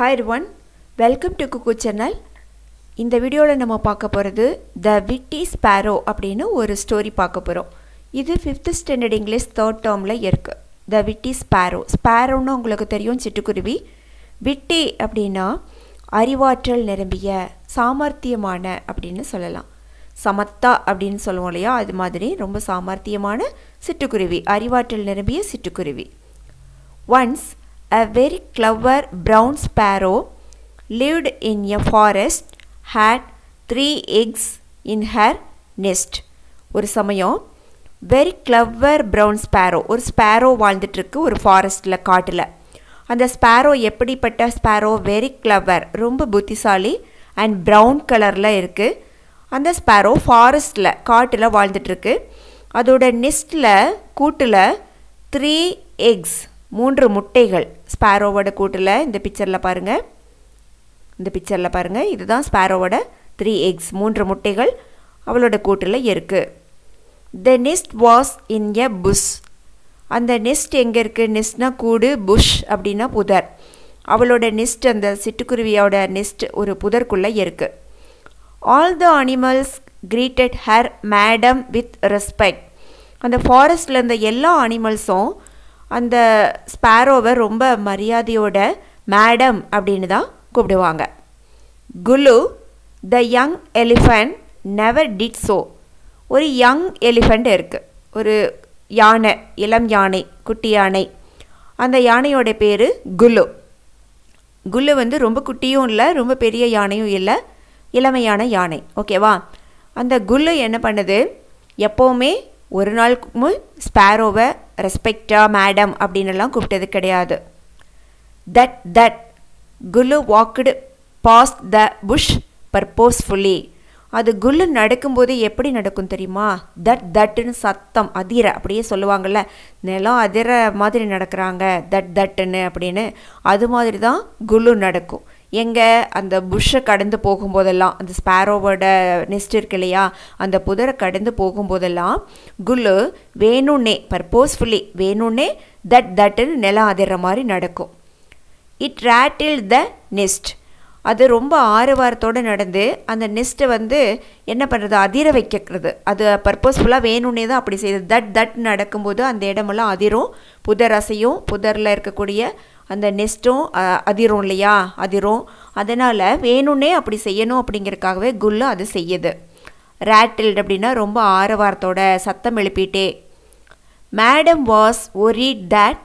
Hi one welcome to Kukku channel இந்த வீடியோவில் நம்ம பார்க்க போகிறது த விட்டி ஸ்பேரோ அப்படின்னு ஒரு ஸ்டோரி பார்க்க போகிறோம் இது ஃபிஃப்த்து ஸ்டாண்டர்ட் இங்கிலீஷ் தேர்ட் டேர்மில் இருக்குது த விட்டி ஸ்பேரோ ஸ்பேரோன்னு உங்களுக்கு தெரியும் சிட்டுக்குருவி விட்டி அப்படின்னா அறிவாற்றல் நிரம்பிய சாமர்த்தியமான அப்படின்னு சொல்லலாம் சமத்தா அப்படின்னு சொல்லுவோம் இல்லையா அது மாதிரி ரொம்ப சாமர்த்தியமான சிட்டுக்குருவி அறிவாற்றல் நிரம்பிய சிட்டுக்குருவி once a very clever brown sparrow lived in a forest, had three eggs in her nest. ஒரு சமயம் வெரி கிளவர் ப்ரௌன் ஸ்பேரோ ஒரு ஸ்பேரோ வாழ்ந்துட்டுருக்கு ஒரு ஃபாரஸ்ட்டில் காட்டில் அந்த ஸ்பேரோ எப்படிப்பட்ட ஸ்பேரோ வெரி கிளவர் ரொம்ப புத்திசாலி அண்ட் ப்ரௌன் கலரில் இருக்குது அந்த ஸ்பேரோ ஃபாரஸ்ட்டில் காட்டில் வாழ்ந்துட்டுருக்கு அதோட நெஸ்ட்டில் கூட்டில் த்ரீ எக்ஸ் மூன்று முட்டைகள் ஸ்பேரோவோட கூட்டில் இந்த பிக்சரில் பாருங்கள் இந்த பிக்சரில் பாருங்கள் இதுதான் ஸ்பேரோவோட த்ரீ எக்ஸ் மூன்று முட்டைகள் அவளோட கூட்டில் இருக்குது the nest was in a bush அந்த நெஸ்ட் எங்கே இருக்குது நெஸ்ட்னா கூடு புஷ் அப்படின்னா புதர் அவளோட நெஸ்ட் அந்த சிட்டுக்குருவியோட நெஸ்ட் ஒரு புதர்க்குள்ளே இருக்குது all the animals greeted her madam with respect அந்த ஃபாரஸ்டில் இருந்த எல்லா அனிமல்ஸும் அந்த ஸ்பேரோவை ரொம்ப மரியாதையோட மேடம் அப்படின்னு தான் கூப்பிடுவாங்க Gulu the young elephant never did so ஒரு யங் எலிஃபண்ட் இருக்குது ஒரு யானை இளம் யானை குட்டி யானை அந்த யானையோட பேர் குலு குலு வந்து ரொம்ப குட்டியும் இல்லை ரொம்ப பெரிய யானையும் இல்லை இளமையான யானை ஓகேவா அந்த குல்லு என்ன பண்ணுது எப்போவுமே ஒரு நாள் முன் ஸ்பேரோவை ரெஸ்பெக்டா மேடம் அப்படின்னுலாம் கூப்பிட்டது கிடையாது தட் தட் Gulu walked past the bush purposefully அது குல்லு நடக்கும்போது எப்படி நடக்கும் தெரியுமா தட் தட்டுன்னு சத்தம் அதிர அப்படியே சொல்லுவாங்கள்ல நிலம் அதிர மாதிரி நடக்கிறாங்க தட் தட்டுன்னு அப்படின்னு அது மாதிரி தான் குலு நடக்கும் எங்கே அந்த புஷ்ஷை கடந்து போகும்போதெல்லாம் அந்த ஸ்பேரோவோட நெஸ்ட் இருக்கு இல்லையா அந்த புதரை கடந்து போகும்போதெல்லாம் குல்லு வேணுன்னே பர்போஸ்ஃபுல்லி வேணுன்னே தட் தட்டுன்னு நிலம் அதிர்ற மாதிரி நடக்கும் இட் ரேட்டில் த நெஸ்ட் அது ரொம்ப ஆரவாரத்தோடு நடந்து அந்த நெஸ்ட்டை வந்து என்ன பண்ணுறது அதிர வைக்கிறது அது பர்பஸ்ஃபுல்லாக வேணும்னே தான் அப்படி செய்யுது தட் தட் நடக்கும்போது அந்த இடமெல்லாம் அதிரும் புதர் அசையும் புதரில் இருக்கக்கூடிய அந்த நெஸ்ட்டும் அதிரும் இல்லையா அதிரும் அதனால் வேணும்னே அப்படி செய்யணும் அப்படிங்கிறதுக்காகவே குல்லு அது செய்யுது ரேட்டில்ட் அப்படின்னா ரொம்ப ஆரவாரத்தோட சத்தம் எழுப்பிட்டே madam was worried that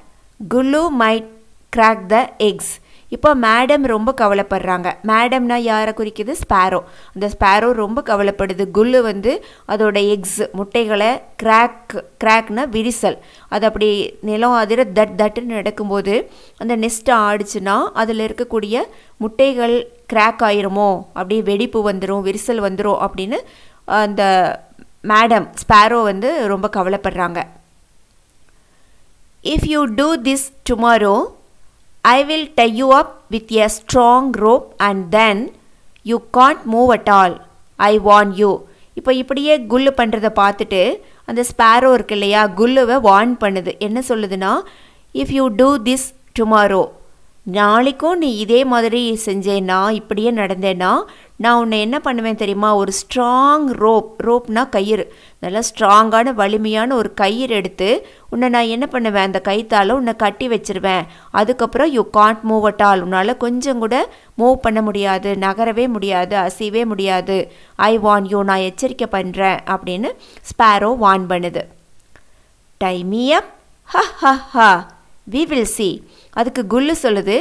Gulu might crack the eggs இப்போ மேடம் ரொம்ப கவலைப்படுறாங்க மேடம்னா யாரை குறிக்கிது ஸ்பேரோ அந்த ஸ்பேரோ ரொம்ப கவலைப்படுது குல்லு வந்து அதோட எக்ஸ் முட்டைகளை கிராக் கிராக்னா விரிசல் அது அப்படி நிலம் அதிர தட் தட்டுன்னு நடக்கும்போது அந்த நெஸ்ட்டை ஆடிச்சுன்னா அதில் இருக்கக்கூடிய முட்டைகள் கிராக் ஆயிருமோ அப்படியே வெடிப்பு வந்துடும் விரிசல் வந்துடும் அப்படின்னு அந்த மேடம் ஸ்பேரோ வந்து ரொம்ப கவலைப்படுறாங்க if you do this tomorrow I will tie you up with a strong rope and then you can't move at all. I warn you. இப்போ இப்படியே குல்லு பண்ணுறதை பார்த்துட்டு அந்த ஸ்பேரோ இருக்கு இல்லையா குல்லுவை வார்ன் பண்ணுது என்ன சொல்லுதுன்னா if you do this tomorrow நாளைக்கும் நீ இதே மாதிரி செஞ்சேன்னா இப்படியே நடந்தேன்னா நான் உன்னை என்ன பண்ணுவேன் தெரியுமா ஒரு ஸ்ட்ராங் ரோப் ரோப்னா கயிறு நல்லா ஸ்ட்ராங்கான வலிமையான ஒரு கயிறு எடுத்து உன்னை நான் என்ன பண்ணுவேன் அந்த கைத்தால் உன்னை கட்டி வச்சிருவேன் அதுக்கப்புறம் you can't move at all உன்னால் கொஞ்சம் கூட மூவ் பண்ண முடியாது நகரவே முடியாது அசையவே முடியாது ஐ வான் யூ நான் எச்சரிக்கை பண்ணுறேன் அப்படின்னு ஸ்பேரோ வான் பண்ணுது டைமியப் ஹ ஹ ஹ வி வில் சி அதுக்கு குல்லு சொல்லுது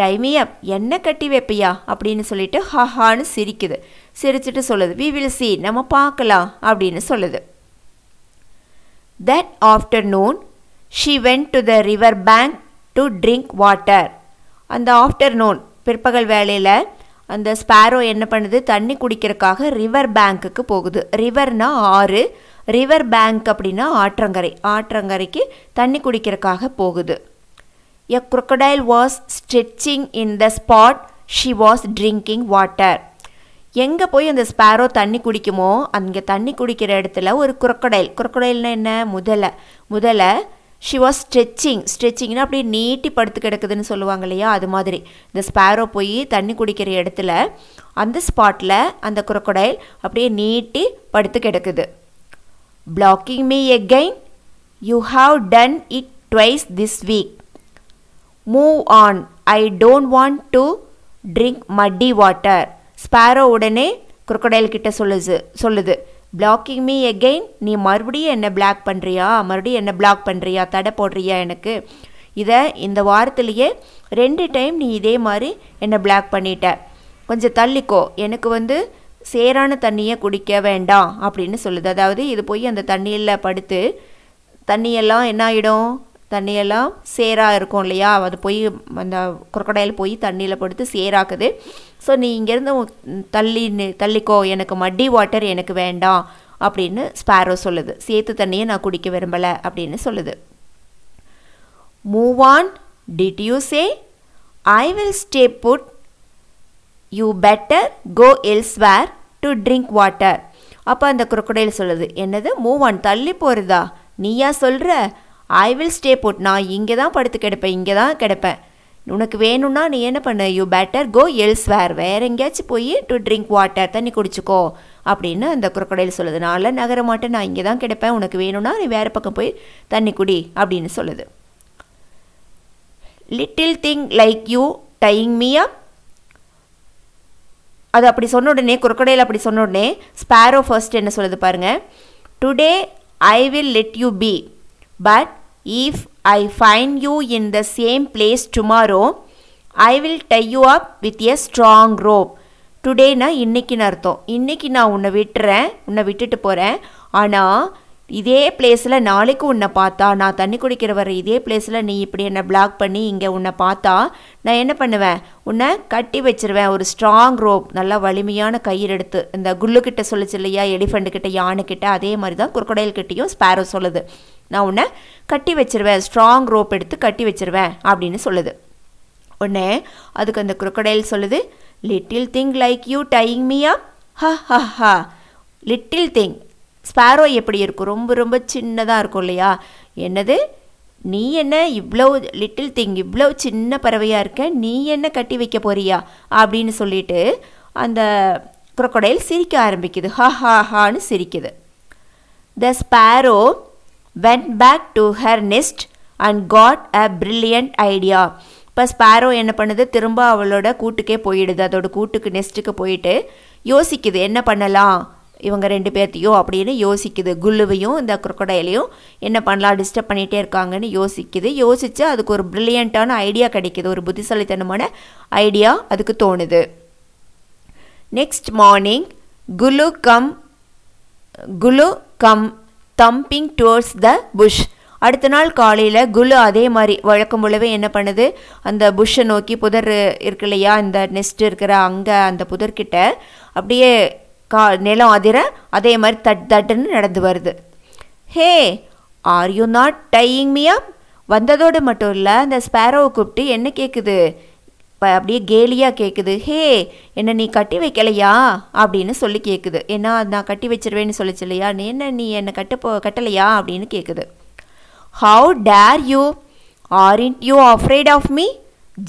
டைமியா என்ன கட்டி வைப்பியா அப்படின்னு சொல்லிட்டு ஹஹான்னு சிரிக்குது சிரிச்சுட்டு சொல்லுது வி வில் சி நம்ம பார்க்கலாம் அப்படின்னு சொல்லுது that afternoon she went to the river bank to drink water அந்த ஆஃப்டர்நூன் பிற்பகல் வேலையில் அந்த ஸ்பேரோ என்ன பண்ணுது தண்ணி குடிக்கிறதுக்காக ரிவர் பேங்க்குக்கு போகுது ரிவர்னா ஆறு ரிவர் பேங்க் அப்படின்னா ஆற்றங்கரை ஆற்றங்கரைக்கு தண்ணி குடிக்கிறதுக்காக போகுது A crocodile was stretching in the spot she was drinking water. எங்கே போய் அந்த ஸ்பேரோ தண்ணி குடிக்குமோ அங்கே தண்ணி குடிக்கிற இடத்துல ஒரு குரொக்கடைல் குரக்கடைல்னா என்ன முதலை முதலை ஷி வாஸ் ஸ்ட்ரெச்சிங் ஸ்ட்ரெச்சிங்னா அப்படியே நீட்டி படுத்து கிடக்குதுன்னு சொல்லுவாங்க இல்லையா அது மாதிரி இந்த ஸ்பேரோ போய் தண்ணி குடிக்கிற இடத்துல அந்த ஸ்பாட்டில் அந்த குரக்கடைல் அப்படியே நீட்டி படுத்து கிடக்குது blocking me again you have done it twice this week move on I don't want to drink muddy water sparrow உடனே குரக்கடைல் கிட்ட சொல்லுது சொல்லுது பிளாக்கிங் மீ எகெயின் நீ மறுபடியும் என்ன பிளாக் பண்ணுறியா மறுபடியும் என்ன பிளாக் பண்ணுறியா தடை போடுறியா எனக்கு இதை இந்த வாரத்திலேயே ரெண்டு டைம் நீ இதே மாதிரி என்னை பிளாக் பண்ணிட்ட கொஞ்சம் தள்ளிக்கோ எனக்கு வந்து சேரான தண்ணியை குடிக்க வேண்டாம் அப்படின்னு சொல்லுது அதாவது இது போய் அந்த தண்ணியில் படுத்து தண்ணியெல்லாம் என்ன ஆகிடும் தண்ணியெல்லாம் சேராக இருக்கும் இல்லையா அது போய் அந்த குரக்கடையில் போய் தண்ணியில் படுத்து சேராக்குது ஸோ நீ இங்கேருந்து தள்ளி தள்ளிக்கோ எனக்கு மடி வாட்டர் எனக்கு வேண்டாம் அப்படின்னு ஸ்பேரோ சொல்லுது சேத்து தண்ணியை நான் குடிக்க விரும்பலை அப்படின்னு சொல்லுது move on did you say I will stay but you better go elsewhere to drink water அப்போ அந்த குரக்கடையில் சொல்லுது என்னது மூவ் ஆன் தள்ளி போகிறதா நீயா சொல்கிற ஐ வில் ஸ்டே புட் நான் இங்கே தான் படுத்து கிடப்பேன் இங்கே தான் கிடப்பேன் உனக்கு வேணும்னா நீ என்ன பண்ண you better go elsewhere வேறு எங்கேயாச்சும் போய் டு ட்ரிங்க் வாட்டர் தண்ணி குடிச்சிக்கோ அப்படின்னு அந்த குரக்கடையில் சொல்லுது நான் நகர மாட்டேன் நான் இங்கே தான் கிடப்பேன் உனக்கு வேணும்னா நீ வேறு பக்கம் போய் தண்ணி குடி அப்படின்னு சொல்லுது little thing like you tying me up அது அப்படி சொன்ன உடனே குரக்கடையில் அப்படி சொன்ன உடனே ஸ்பேரோ ஃபர்ஸ்ட் என்ன சொல்லுது பாருங்கள் today I will let you be but if I find you in the same place tomorrow I will tie you up with a strong rope டுடேனா நான் அர்த்தம் இன்னைக்கு நான் உன்னை விட்டுறேன் உன்னை விட்டுட்டு போகிறேன் ஆனால் இதே பிளேஸில் நாளைக்கு உன்னை பார்த்தா நான் தண்ணி குடிக்கிற வர இதே பிளேஸில் நீ இப்படி என்னை பிளாக் பண்ணி இங்கே உன்னை பார்த்தா நான் என்ன பண்ணுவேன் உன்னை கட்டி வச்சிருவேன் ஒரு ஸ்ட்ராங் ரோப் நல்லா வலிமையான கயிறு எடுத்து இந்த குல்லுக்கிட்ட சொல்லிச்சு இல்லையா எலிஃபண்ட்டுக்கிட்ட யானைக்கிட்ட அதே மாதிரி தான் குறுக்கடையில்கிட்டையும் ஸ்பேரோ சொல்லுது நான் உன்னை கட்டி வச்சிருவேன் ஸ்ட்ராங் ரோப் எடுத்து கட்டி வச்சிருவேன் அப்படின்னு சொல்லுது உடனே அதுக்கு அந்த குறுக்கடையில் சொல்லுது little thing like you tying me ஹ ஹ ஹா லிட்டில் திங் ஸ்பேரோ எப்படி இருக்கும் ரொம்ப ரொம்ப சின்னதாக இருக்கும் இல்லையா என்னது நீ என்ன இவ்வளோ லிட்டில் திங் இவ்வளோ சின்ன பறவையாக இருக்க நீ என்ன கட்டி வைக்க போறியா அப்படின்னு சொல்லிட்டு அந்த குரக்கடையில் சிரிக்க ஆரம்பிக்குது ஹா ஹா ஹான்னு சிரிக்குது the sparrow went back to her nest and got a brilliant idea இப்போ ஸ்பேரோ என்ன பண்ணுது திரும்ப அவளோட கூட்டுக்கே போயிடுது அதோட கூட்டுக்கு நெஸ்ட்டுக்கு போயிட்டு யோசிக்குது என்ன பண்ணலாம் இவங்க ரெண்டு பேர்த்தையும் அப்படின்னு யோசிக்குது குல்லுவையும் இந்த குரக்கடையிலையும் என்ன பண்ணலாம் டிஸ்டர்ப் பண்ணிகிட்டே இருக்காங்கன்னு யோசிக்குது யோசித்து அதுக்கு ஒரு ப்ரில்லியண்ட்டான ஐடியா கிடைக்கிது ஒரு புத்திசாலித்தனமான ஐடியா அதுக்கு தோணுது next morning Gulu came Gulu came thumping towards the bush அடுத்த நாள் காலையில் குலு அதே மாதிரி வழக்கம் போலவே என்ன பண்ணுது அந்த புஷ்ஷை நோக்கி புதர் இருக்கு இல்லையா இந்த நெஸ்ட் இருக்கிற அங்கே அந்த புதர்கிட்ட அப்படியே கா நிலம் அதிர அதே மாதிரி தட் தட்டுன்னு நடந்து வருது hey are you not tying me up வந்ததோடு மட்டும் இல்லை அந்த ஸ்பேரோவை கூப்பிட்டு என்ன கேட்குது இப்போ அப்படியே கேலியாக கேட்குது ஹே என்னை நீ கட்டி வைக்கலையா அப்படின்னு சொல்லி கேட்குது ஏன்னா நான் கட்டி வச்சிருவேன்னு சொல்லிச்சு இல்லையா என்ன நீ என்னை கட்ட போ கட்டலையா அப்படின்னு கேட்குது how dare you aren't you afraid of me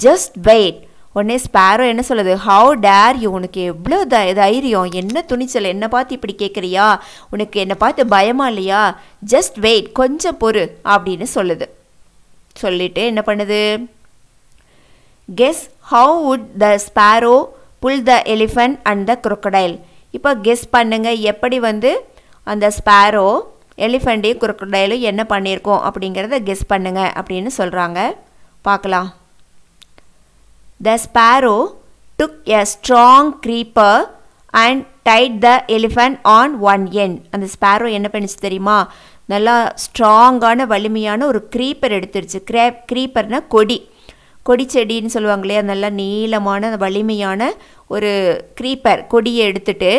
just wait உடனே ஸ்பேரோ என்ன சொல்லுது ஹவு டேர் யூ உனக்கு எவ்வளோ த தைரியம் என்ன துணிச்சல் என்னை பார்த்து இப்படி கேட்குறியா உனக்கு என்னை பார்த்து பயமா இல்லையா ஜஸ்ட் வெயிட் கொஞ்சம் பொறு அப்படின்னு சொல்லுது சொல்லிட்டு என்ன பண்ணுது guess how would the sparrow pull the elephant and the crocodile இப்போ கெஸ் பண்ணுங்கள் எப்படி வந்து அந்த ஸ்பேரோ எலிஃபண்டையும் குரொக்கடைலும் என்ன பண்ணியிருக்கோம் அப்படிங்கிறத கெஸ் பண்ணுங்கள் அப்படின்னு சொல்கிறாங்க பார்க்கலாம் the sparrow took a strong creeper and tied the elephant on one end அந்த ஸ்பேரோ என்ன பண்ணிச்சு தெரியுமா நல்லா ஸ்ட்ராங்கான வலிமையான ஒரு க்ரீப்பர் எடுத்துருச்சு க்ரே க்ரீப்பர்னால் கொடி கொடி செடின்னு சொல்லுவாங்க இல்லையா நல்லா நீளமான வலிமையான ஒரு க்ரீப்பர் கொடியை எடுத்துட்டு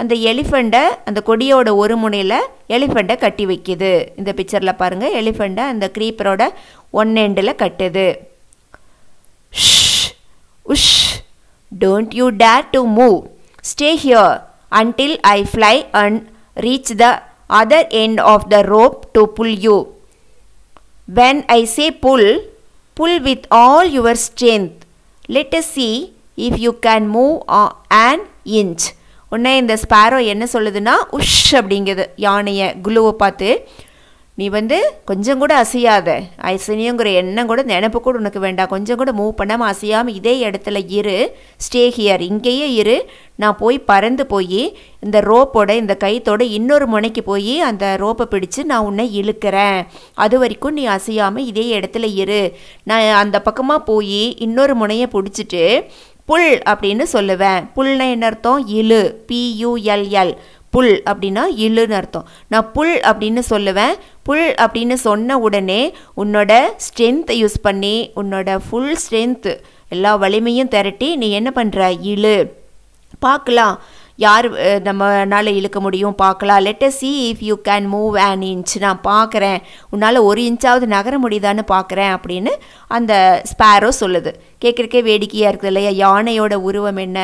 அந்த எலிஃபண்ட்டை அந்த கொடியோட ஒரு முனையில் எலிஃபண்ட்டை கட்டி வைக்குது இந்த பிக்சரில் பாருங்கள் எலிஃபண்ட்டை அந்த க்ரீப்பரோட ஒன் எண்டில் கட்டுது Ush! Don't you dare to move. Stay here until I fly and reach the other end of the rope to pull you. When I say pull, pull with all your strength. Let us see if you can move an inch. உடனே இந்த Sparrow என்ன சொல்லுதுன்னா உஷ் அப்படிங்கிறது யானையை குழுவை பார்த்து நீ வந்து கொஞ்சம் கூட அசையாத அசனியங்கிற எண்ணம் கூட நினப்பு கூட உனக்கு வேண்டாம் கொஞ்சம் கூட மூவ் பண்ணாமல் அசையாமல் இதே இடத்துல இரு ஸ்டே ஹியர் இங்கேயே இரு நான் போய் பறந்து போய் இந்த ரோப்போட இந்த கைத்தோட இன்னொரு முனைக்கு போய் அந்த ரோப்பை பிடிச்சு நான் உன்னை இழுக்கிறேன் அது வரைக்கும் நீ அசையாமல் இதே இடத்துல இரு நான் அந்த பக்கமாக போய் இன்னொரு முனையை பிடிச்சிட்டு புல் அப்படின்னு சொல்லுவேன் புல்னா என்ன அர்த்தம் இழு பியூஎல்எல் புல் அப்படின்னா இல்லுன்னு அர்த்தம் நான் புல் அப்படின்னு சொல்லுவேன் புல் அப்படின்னு சொன்ன உடனே உன்னோட ஸ்ட்ரென்த்தை யூஸ் பண்ணி உன்னோட ஃபுல் ஸ்ட்ரென்த்து எல்லா வலிமையும் திரட்டி நீ என்ன பண்ணுற இழு பார்க்கலாம் யார் நம்மளால் இழுக்க முடியும் பார்க்கலாம் let us see if you can move an inch நான் பார்க்குறேன் உன்னால் ஒரு இன்ச்சாவது நகர முடியுதான்னு பார்க்குறேன் அப்படின்னு அந்த ஸ்பேரோ சொல்லுது கேட்குறக்கே வேடிக்கையாக இருக்குது இல்லையா யானையோட உருவம் என்ன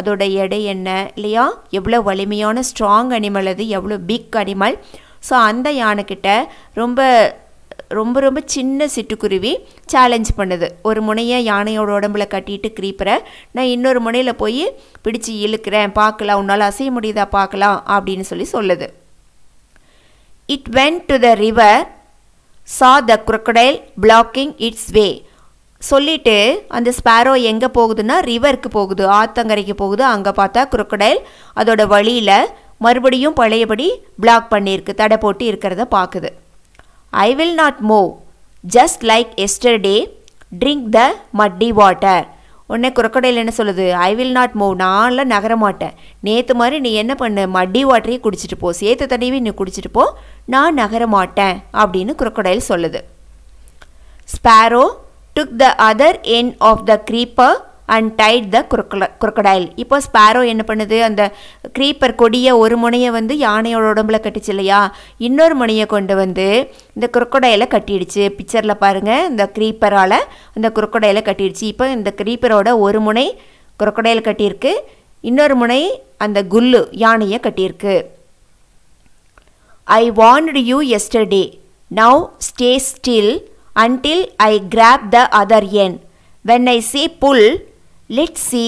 அதோட எடை என்ன இல்லையா எவ்வளோ வலிமையான ஸ்ட்ராங் அனிமல் அது எவ்வளோ பிக் அனிமல் ஸோ அந்த யானைக்கிட்ட ரொம்ப ரொம்ப ரொம்ப சின்ன சிட்டுக்குருவி சேலஞ்ச் பண்ணுது ஒரு முனையை யானையோட உடம்புல கட்டிட்டு கிரீப்பரை நான் இன்னொரு முனையில் போய் பிடிச்சி இழுக்கிறேன் பார்க்கலாம் உன்னால் அசைய முடியுதா பார்க்கலாம் அப்படின்னு சொல்லி சொல்லுது it went to the river saw the குரக்கடைல் blocking it's வே சொல்லிட்டு அந்த ஸ்பேரோ எங்கே போகுதுன்னா ரிவருக்கு போகுது ஆத்தங்கரைக்கு போகுது அங்கே பார்த்தா குரக்கடைல் அதோட வழியில் மறுபடியும் பழையபடி பிளாக் பண்ணியிருக்கு தடை போட்டு இருக்கிறத பார்க்குது I will not move just like yesterday drink the muddy water உடனே குரக்கடையில் என்ன சொல்லுது ஐ வில் நாட் மூவ் நான்லாம் நகர மாட்டேன் நேற்று மாதிரி நீ என்ன பண்ணு மட்டி வாட்டரையும் குடிச்சிட்டு போ சேத்து தண்ணியும் நீ குடிச்சிட்டு போ நான் நகர மாட்டேன் அப்படின்னு குரக்கடையில் சொல்லுது sparrow took the other end of the creeper and tied the குரொக்கல குரொக்கடைல் இப்போ ஸ்பேரோ என்ன பண்ணுது அந்த க்ரீப்பர் கொடியை ஒரு முனையை வந்து யானையோட உடம்புல கட்டுச்சு இல்லையா இன்னொரு முனையை கொண்டு வந்து இந்த குரொக்கடையில கட்டிடுச்சு பிக்சரில் பாருங்கள் இந்த க்ரீப்பரால் அந்த குரொக்கடையில கட்டிடுச்சு இப்போ இந்த க்ரீப்பரோட ஒரு முனை குரொக்கடையில் கட்டியிருக்கு இன்னொரு முனை அந்த குல்லு யானையை கட்டியிருக்கு I want you yesterday now stay still until I grab the other end when I see pull let see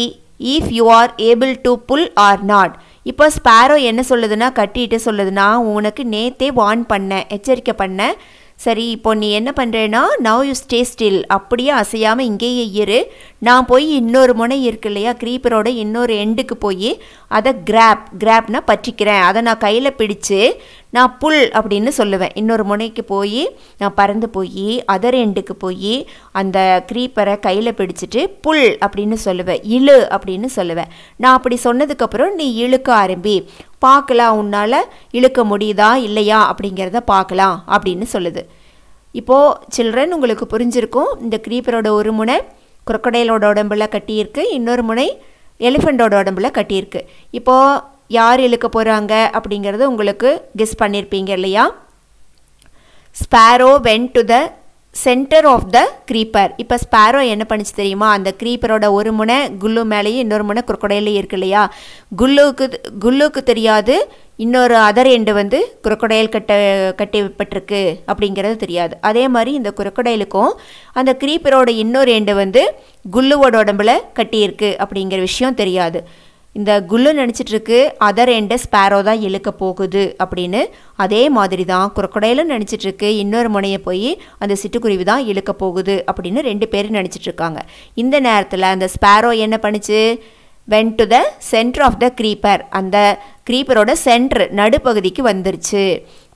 if you are able to pull or not இப்போ ஸ்பேரோ என்ன சொல்லுதுன்னா கட்டிட்டு சொல்லுதுன்னா உனக்கு நேத்தே வார்ன் பண்ணேன் எச்சரிக்கை பண்ணேன் சரி இப்போ நீ என்ன பண்ணுறேன்னா நவ் யூ ஸ்டே ஸ்டில் அப்படியே அசையாமல் இங்கேயே இரு நான் போய் இன்னொரு முனை இருக்கு இல்லையா க்ரீப்பரோட இன்னொரு எண்டுக்கு போய் அதை கிராப் கிராப்னா பற்றிக்கிறேன் அதை நான் கையில் பிடிச்சி நான் புல் அப்படின்னு சொல்லுவேன் இன்னொரு முனைக்கு போய் நான் பறந்து போய் அதர் எண்டுக்கு போய் அந்த க்ரீப்பரை கையில் பிடிச்சிட்டு புல் அப்படின்னு சொல்லுவேன் இழு அப்படின்னு சொல்லுவேன் நான் அப்படி சொன்னதுக்கப்புறம் நீ இழுக்க ஆரம்பி பார்க்கலாம் உன்னால் இழுக்க முடியுதா இல்லையா அப்படிங்கிறத பார்க்கலாம் அப்படின்னு சொல்லுது இப்போது சில்ட்ரன் உங்களுக்கு புரிஞ்சிருக்கும் இந்த க்ரீப்பரோட ஒரு முனை குரக்கடையிலோட உடம்புல கட்டியிருக்கு இன்னொரு முனை எலிஃபெண்டோட உடம்புல கட்டியிருக்கு இப்போது யார் இழுக்க போகிறாங்க அப்படிங்கிறது உங்களுக்கு கெஸ் பண்ணியிருப்பீங்க இல்லையா sparrow went to the centre of the creeper இப்போ ஸ்பேரோ என்ன பண்ணிச்சு தெரியுமா அந்த க்ரீப்பரோட ஒரு முனை குல்லு மேலேயும் இன்னொரு முனை குரக்கடையிலையும் இருக்கு இல்லையா குல்லுக்கு குல்லுக்கு தெரியாது இன்னொரு அதர் எண்டு வந்து குரக்கடையில் கட்ட கட்டப்பட்டிருக்கு அப்படிங்கிறது தெரியாது அதே மாதிரி இந்த குரக்கடையிலுக்கும் அந்த க்ரீப்பரோட இன்னொரு எண்டு வந்து குல்லுவோட உடம்புல கட்டியிருக்கு அப்படிங்கிற விஷயம் தெரியாது இந்த குல்லு நினச்சிட்ருக்கு அதர் எண்டை ஸ்பேரோ தான் இழுக்க போகுது அப்படின்னு அதே மாதிரி தான் குரக்கடையிலும் நினச்சிட்ருக்கு இன்னொரு முனையை போய் அந்த சிட்டுக்குருவி தான் இழுக்க போகுது அப்படின்னு ரெண்டு பேரும் நினச்சிட்ருக்காங்க இந்த நேரத்தில் அந்த ஸ்பேரோ என்ன பண்ணுச்சு went to the centre of the creeper அந்த க்ரீப்பரோட சென்ட்ரு நடுப்பகுதிக்கு வந்துருச்சு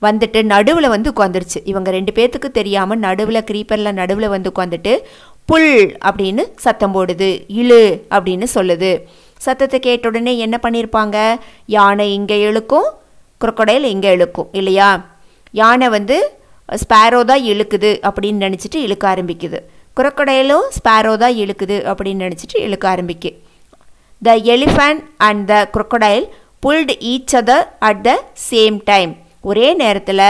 வந்துட்டு நடுவில் வந்து உட்காந்துருச்சு இவங்க ரெண்டு பேர்த்துக்கு தெரியாமல் நடுவில் க்ரீப்பரில் நடுவில் வந்து உட்காந்துட்டு புல் அப்படின்னு சத்தம் போடுது இழு அப்படின்னு சொல்லுது சத்தத்தை கேட்ட உடனே என்ன பண்ணியிருப்பாங்க யானை இங்கே இழுக்கும் குரக்கடையில் இங்கே இழுக்கும் இல்லையா யானை வந்து ஸ்பேரோ தான் இழுக்குது அப்படின்னு நினச்சிட்டு இழுக்க ஆரம்பிக்குது குரக்கடையிலும் ஸ்பேரோ தான் இழுக்குது அப்படின்னு நினச்சிட்டு இழுக்க ஆரம்பிக்கு the elephant and the crocodile pulled each other at the same time ஒரே நேரத்தில்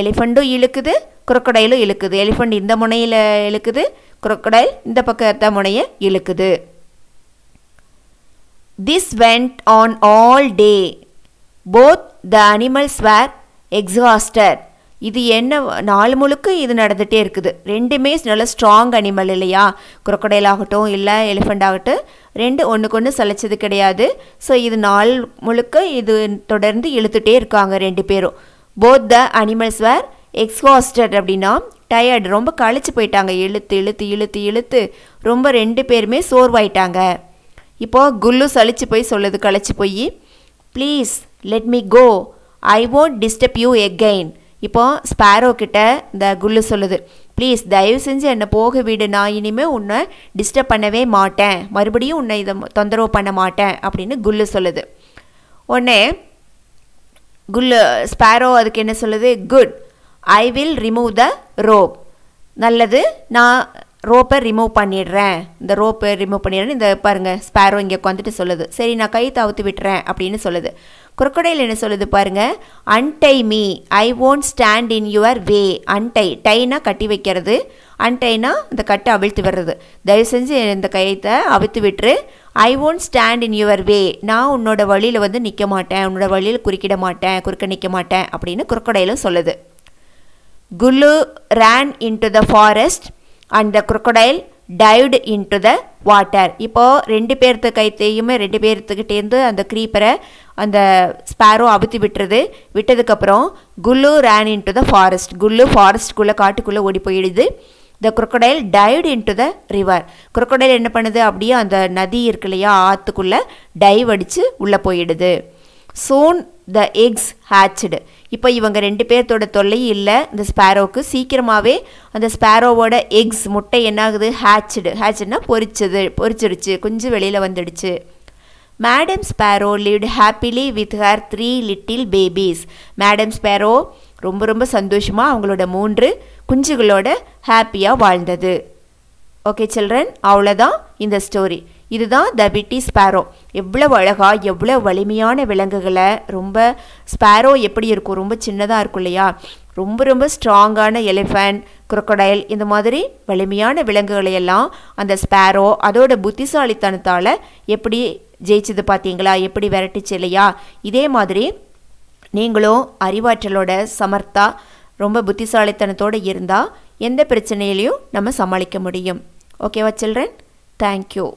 எலிஃபண்ட்டும் இழுக்குது குரக்கடையிலும் இழுக்குது எலிஃபண்ட் இந்த முனையில் இழுக்குது குரக்கடையில் இந்த பக்கத்த முனையை இழுக்குது this went on all day both the animals were exhausted இது என்ன நாள் முழுக்க இது நடந்துகிட்டே இருக்குது ரெண்டுமே நல்ல ஸ்ட்ராங் அனிமல் இல்லையா குரக்கடையில் ஆகட்டும் இல்லை எலிஃபண்ட் ஆகட்டும் ரெண்டு ஒன்றுக்கு ஒன்று சளைச்சது கிடையாது ஸோ இது நாள் முழுக்க இது தொடர்ந்து இழுத்துட்டே இருக்காங்க ரெண்டு பேரும் both the animals were exhausted அப்படின்னா டயர்டு ரொம்ப கழிச்சு போயிட்டாங்க இழுத்து இழுத்து இழுத்து இழுத்து ரொம்ப ரெண்டு பேருமே சோர்வாயிட்டாங்க இப்போது குல்லு சளிச்சு போய் சொல்லுது கழிச்சு போய் please let me go I won't disturb you again இப்போ ஸ்பேரோ கிட்ட இந்த குல்லு சொல்லுது ப்ளீஸ் தயவு செஞ்சு என்னை போக வீடு நான் இனிமேல் உன்னை டிஸ்டர்ப் பண்ணவே மாட்டேன் மறுபடியும் உன்னை இதை தொந்தரவு பண்ண மாட்டேன் அப்படின்னு குல்லு சொல்லுது உடனே குல்லு ஸ்பேரோ அதுக்கு என்ன சொல்லுது good I will remove the rope நல்லது நான் ரோப்பை ரிமூவ் பண்ணிடுறேன் இந்த ரோப்பை ரிமூவ் பண்ணிடுறேன் இந்த பாருங்கள் ஸ்பேரோ இங்கே உட்காந்துட்டு சொல்லுது சரி நான் கை தவுத்து விட்டுறேன் அப்படின்னு சொல்லுது குரக்கடையில் என்ன சொல்லுது பாருங்கள் untie me I won't stand in your way untie டைனா கட்டி வைக்கிறது அன்டைனா இந்த கட்டை அவிழ்த்து விடுறது தயவு செஞ்சு இந்த கையத்தை அவிழ்த்து விட்டுரு I won't stand in your way நான் உன்னோட வழியில் வந்து நிற்க மாட்டேன் உன்னோட வழியில் குறுக்கிட மாட்டேன் குறுக்க நிற்க மாட்டேன் அப்படின்னு குரக்கடையிலும் சொல்லுது Gulu ran into the forest and the crocodile dived into the water இப்போது ரெண்டு பேர்த்து கைத்தையுமே ரெண்டு பேர்த்துக்கிட்டேருந்து அந்த க்ரீப்பரை அந்த ஸ்பேரோ அவுத்தி விட்டுறது விட்டதுக்கப்புறம் Gulu ran into the forest Gulu ஃபாரஸ்ட்குள்ளே காட்டுக்குள்ளே ஓடி போயிடுது the crocodile dived into the river crocodile என்ன பண்ணுது அப்படியே அந்த நதி இருக்கு இல்லையா ஆற்றுக்குள்ளே டைவ் அடித்து உள்ளே போயிடுது சோன் த எக்ஸ் ஹேச்சடு இப்போ இவங்க ரெண்டு பேர்த்தோட தொல்லை இல்லை இந்த ஸ்பேரோவுக்கு சீக்கிரமாகவே அந்த ஸ்பேரோவோட எக்ஸ் முட்டை என்னாகுது ஹேட்ச்டு ஹேட்ச்னா பொறிச்சது பொறிச்சிருச்சு குஞ்சு வெளியில் வந்துடுச்சு madam sparrow lived happily with her three little babies madam sparrow ரொம்ப ரொம்ப சந்தோஷமாக அவங்களோட மூன்று குஞ்சுகளோட ஹாப்பியாக வாழ்ந்தது ஓகே சில்ட்ரன் அவ்வளோதான் இந்த ஸ்டோரி இதுதான் த பிட்டி ஸ்பேரோ எவ்வளவு அழகாக எவ்வளோ வலிமையான விலங்குகளை ரொம்ப ஸ்பேரோ எப்படி இருக்கும் ரொம்ப சின்னதாக இருக்கும் இல்லையா ரொம்ப ரொம்ப ஸ்ட்ராங்கான எலிஃபண்ட் குரக்கடைல் இந்த மாதிரி வலிமையான விலங்குகளையெல்லாம் அந்த ஸ்பேரோ அதோட புத்திசாலித்தனத்தால் எப்படி ஜெயிச்சது பார்த்தீங்களா எப்படி விரட்டுச்சு இல்லையா இதே மாதிரி நீங்களும் அறிவாற்றலோட சமர்த்தா ரொம்ப புத்திசாலித்தனத்தோடு இருந்தால் எந்த பிரச்சனையிலையும் நம்ம சமாளிக்க முடியும் ஓகேவா சில்ட்ரன் தேங்க்யூ